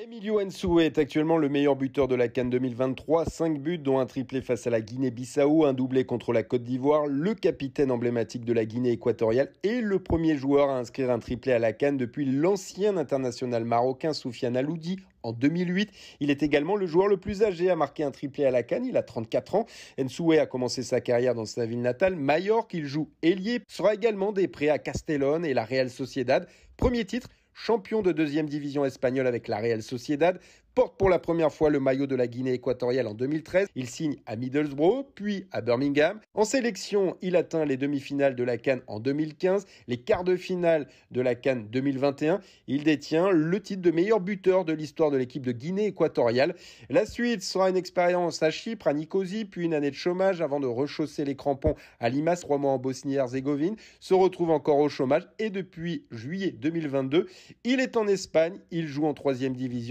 Emilio Nsoué est actuellement le meilleur buteur de la Cannes 2023, 5 buts dont un triplé face à la Guinée-Bissau, un doublé contre la Côte d'Ivoire, le capitaine emblématique de la Guinée équatoriale et le premier joueur à inscrire un triplé à la Cannes depuis l'ancien international marocain Soufiane Aloudi en 2008. Il est également le joueur le plus âgé à marquer un triplé à la Cannes, il a 34 ans. Nsoué a commencé sa carrière dans sa ville natale, Mallorca, il joue ailier, sera également des prêts à Castellón et la Real Sociedad. Premier titre champion de deuxième division espagnole avec la Real Sociedad, porte pour la première fois le maillot de la Guinée équatoriale en 2013. Il signe à Middlesbrough, puis à Birmingham. En sélection, il atteint les demi-finales de la Cannes en 2015, les quarts de finale de la Cannes 2021. Il détient le titre de meilleur buteur de l'histoire de l'équipe de Guinée équatoriale. La suite sera une expérience à Chypre, à Nicosie, puis une année de chômage avant de rechausser les crampons à Limas, trois mois en Bosnie-Herzégovine, se retrouve encore au chômage et depuis juillet 2022, il est en Espagne, il joue en troisième division.